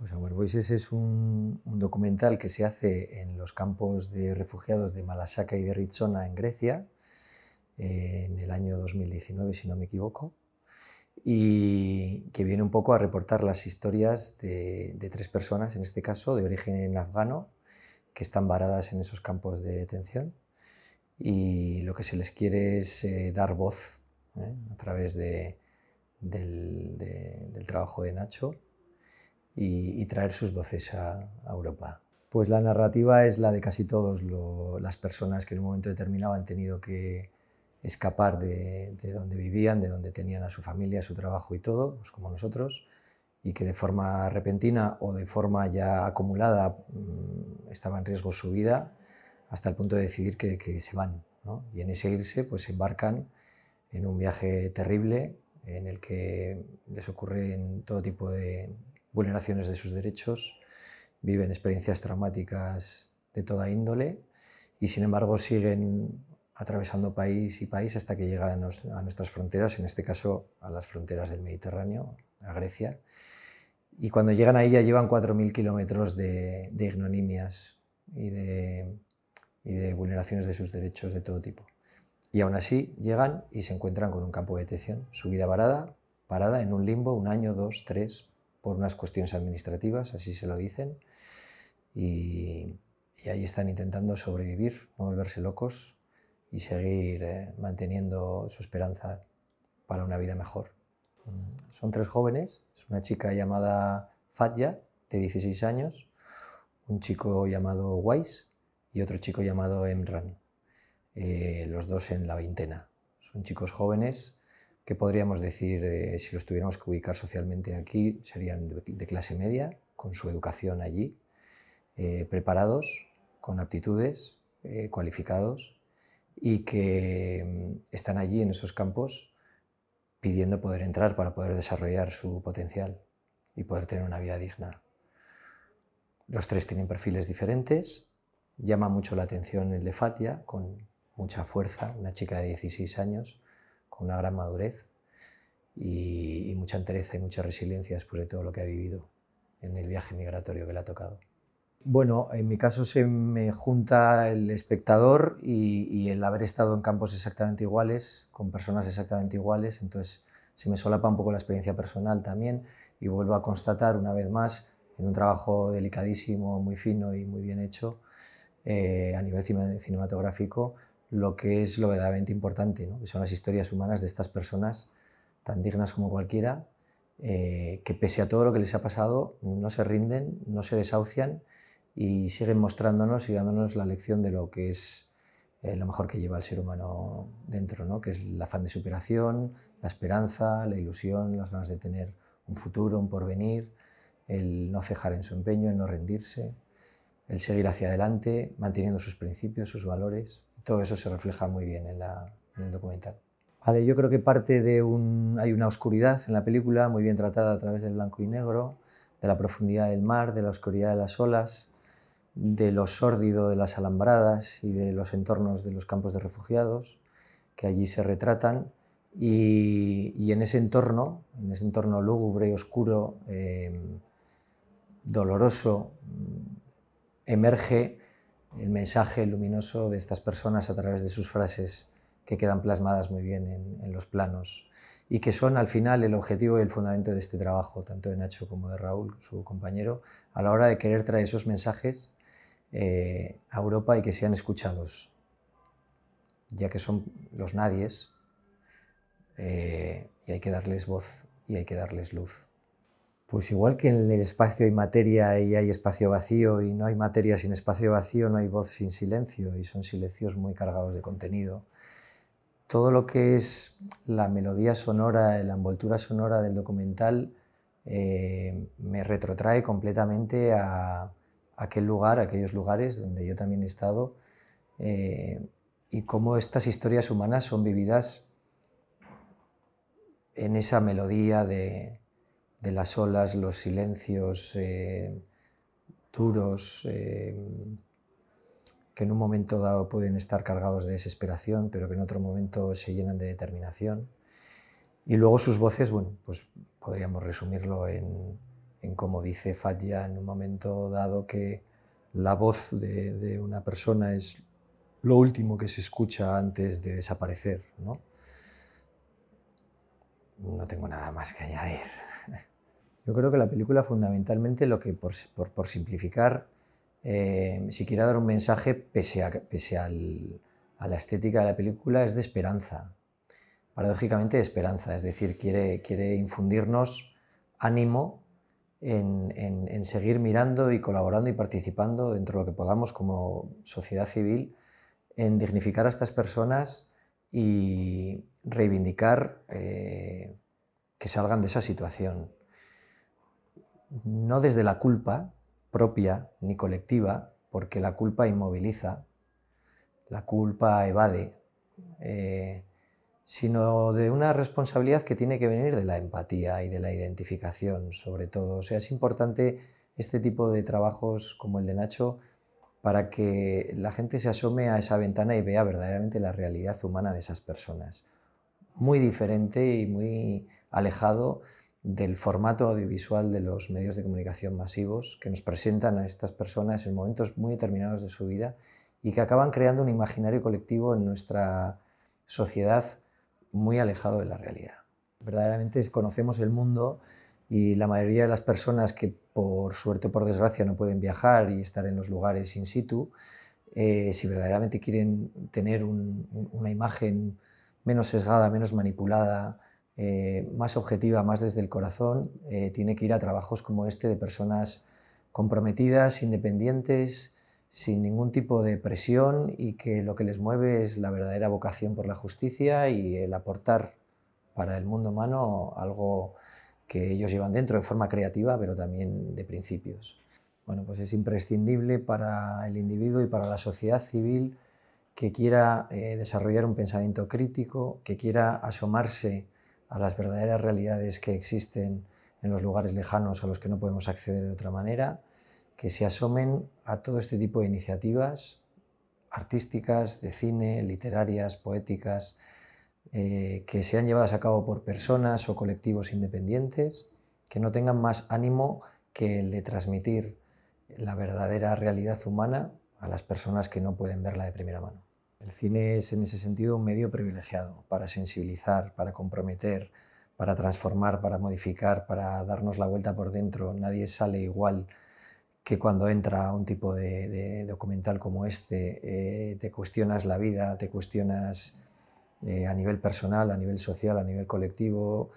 Pues Amor Voices es un, documental que se hace en los campos de refugiados de Malasaka y de Ritsona en Grecia, en el año 2019, si no me equivoco, y que viene un poco a reportar las historias de, tres personas, en este caso de origen afgano, que están varadas en esos campos de detención. Y lo que se les quiere es eh, dar voz ¿eh? a través del trabajo de Nacho y, traer sus voces a, Europa. Pues la narrativa es la de casi todas las personas que en un momento determinado han tenido que escapar de, donde vivían, de donde tenían a su familia, su trabajo y todo, pues como nosotros, y que de forma repentina o de forma ya acumulada mm, estaba en riesgo su vida hasta el punto de decidir que, se van. Y en ese irse pues se embarcan en un viaje terrible en el que les ocurren todo tipo de, vulneraciones de sus derechos, viven experiencias traumáticas de toda índole y sin embargo siguen atravesando país y país hasta que llegan a nuestras fronteras, en este caso a las fronteras del Mediterráneo, a Grecia. Y cuando llegan ahí ya llevan 4.000 kilómetros de, de, ignominias y de, y de vulneraciones de sus derechos de todo tipo. Y aún así llegan y se encuentran con un campo de detención, su vida varada, parada en un limbo, un año, dos, tres, por unas cuestiones administrativas, así se lo dicen, y, ahí están intentando sobrevivir, no volverse locos y seguir eh, manteniendo su esperanza para una vida mejor. Mm, son tres jóvenes, es una chica llamada Fatya, de 16 años, un chico llamado Wise y otro chico llamado Emran, eh, los dos en la veintena. Son chicos jóvenes que podríamos decir, eh, si los tuviéramos que ubicar socialmente aquí, serían de, clase media, con su educación allí, eh, preparados, con aptitudes, eh, cualificados y que mm, están allí en esos campos pidiendo poder entrar para poder desarrollar su potencial y poder tener una vida digna. Los tres tienen perfiles diferentes. Llama mucho la atención el de Fatia, con mucha fuerza, una chica de 16 años, una gran madurez y, mucha entereza y mucha resiliencia después de todo lo que ha vivido en el viaje migratorio que le ha tocado. Bueno, en mi caso se me junta el espectador y, el haber estado en campos exactamente iguales, con personas exactamente iguales, entonces se me solapa un poco la experiencia personal también y vuelvo a constatar una vez más, en un trabajo delicadísimo, muy fino y muy bien hecho, eh, a nivel cinematográfico, lo que es lo verdaderamente importante, que son las historias humanas de estas personas tan dignas como cualquiera, eh, que pese a todo lo que les ha pasado, no se rinden, no se desahucian y siguen mostrándonos y dándonos la lección de lo que es eh, lo mejor que lleva el ser humano dentro, que es el afán de superación, la esperanza, la ilusión, las ganas de tener un futuro, un porvenir, el no cejar en su empeño, el no rendirse, el seguir hacia adelante, manteniendo sus principios, sus valores todo eso se refleja muy bien en, el documental. Vale, yo creo que parte de un... Hay una oscuridad en la película, muy bien tratada a través del blanco y negro, de la profundidad del mar, de la oscuridad de las olas, de lo sórdido de las alambradas y de los entornos de los campos de refugiados que allí se retratan. Y, en ese entorno, en ese entorno lúgubre y oscuro, eh, doloroso, mm, emerge el mensaje luminoso de estas personas a través de sus frases que quedan plasmadas muy bien en, los planos y que son al final el objetivo y el fundamento de este trabajo, tanto de Nacho como de Raúl, su compañero, a la hora de querer traer esos mensajes eh, a Europa y que sean escuchados, ya que son los nadies eh, y hay que darles voz y hay que darles luz. Pues igual que en el espacio hay materia y hay espacio vacío y no hay materia sin espacio vacío, no hay voz sin silencio y son silencios muy cargados de contenido. Todo lo que es la melodía sonora, la envoltura sonora del documental eh, me retrotrae completamente a aquel lugar, a aquellos lugares donde yo también he estado eh, y cómo estas historias humanas son vividas en esa melodía de, de las olas, los silencios eh, duros, eh, que en un momento dado pueden estar cargados de desesperación, pero que en otro momento se llenan de determinación. Y luego sus voces, bueno, pues podríamos resumirlo en, en como dice Fatia en un momento dado que la voz de, una persona es lo último que se escucha antes de desaparecer, No tengo nada más que añadir. Yo creo que la película fundamentalmente lo que, por, simplificar, eh, si quiere dar un mensaje, pese, a, la estética de la película, es de esperanza. Paradójicamente de esperanza, es decir, quiere, infundirnos ánimo en, seguir mirando y colaborando y participando dentro de lo que podamos como sociedad civil en dignificar a estas personas y reivindicar eh, que salgan de esa situación no desde la culpa propia ni colectiva, porque la culpa inmoviliza, la culpa evade, eh, sino de una responsabilidad que tiene que venir de la empatía y de la identificación, sobre todo. O sea, es importante este tipo de trabajos como el de Nacho para que la gente se asome a esa ventana y vea verdaderamente la realidad humana de esas personas. Muy diferente y muy alejado del formato audiovisual de los medios de comunicación masivos que nos presentan a estas personas en momentos muy determinados de su vida y que acaban creando un imaginario colectivo en nuestra sociedad muy alejado de la realidad. Verdaderamente conocemos el mundo y la mayoría de las personas que por suerte o por desgracia no pueden viajar y estar en los lugares in situ, eh, si verdaderamente quieren tener una imagen menos sesgada, menos manipulada, eh, más objetiva, más desde el corazón, eh, tiene que ir a trabajos como este de personas comprometidas, independientes, sin ningún tipo de presión y que lo que les mueve es la verdadera vocación por la justicia y el aportar para el mundo humano algo que ellos llevan dentro de forma creativa, pero también de principios. Bueno, pues es imprescindible para el individuo y para la sociedad civil que quiera eh, desarrollar un pensamiento crítico, que quiera asomarse a las verdaderas realidades que existen en los lugares lejanos a los que no podemos acceder de otra manera, que se asomen a todo este tipo de iniciativas artísticas, de cine, literarias, poéticas, eh, que sean llevadas a cabo por personas o colectivos independientes, que no tengan más ánimo que el de transmitir la verdadera realidad humana a las personas que no pueden verla de primera mano. El cine es en ese sentido un medio privilegiado para sensibilizar, para comprometer, para transformar, para modificar, para darnos la vuelta por dentro. Nadie sale igual que cuando entra un tipo de, documental como este. Eh, te cuestionas la vida, te cuestionas eh, a nivel personal, a nivel social, a nivel colectivo.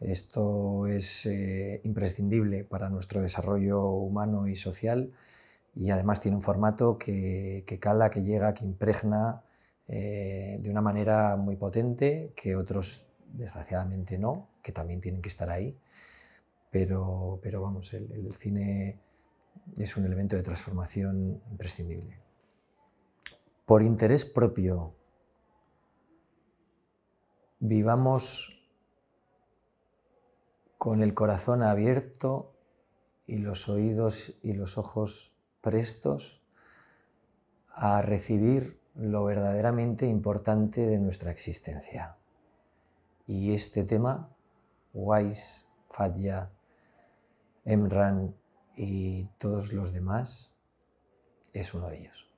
Esto es eh, imprescindible para nuestro desarrollo humano y social y además tiene un formato que cala, que llega, que impregna eh, de una manera muy potente, que otros desgraciadamente no, que también tienen que estar ahí. Pero, vamos, el, el cine es un elemento de transformación imprescindible. Por interés propio, vivamos con el corazón abierto y los oídos y los ojos prestos a recibir lo verdaderamente importante de nuestra existencia. Y este tema, Wise, Fadja, Emran y todos los demás, es uno de ellos.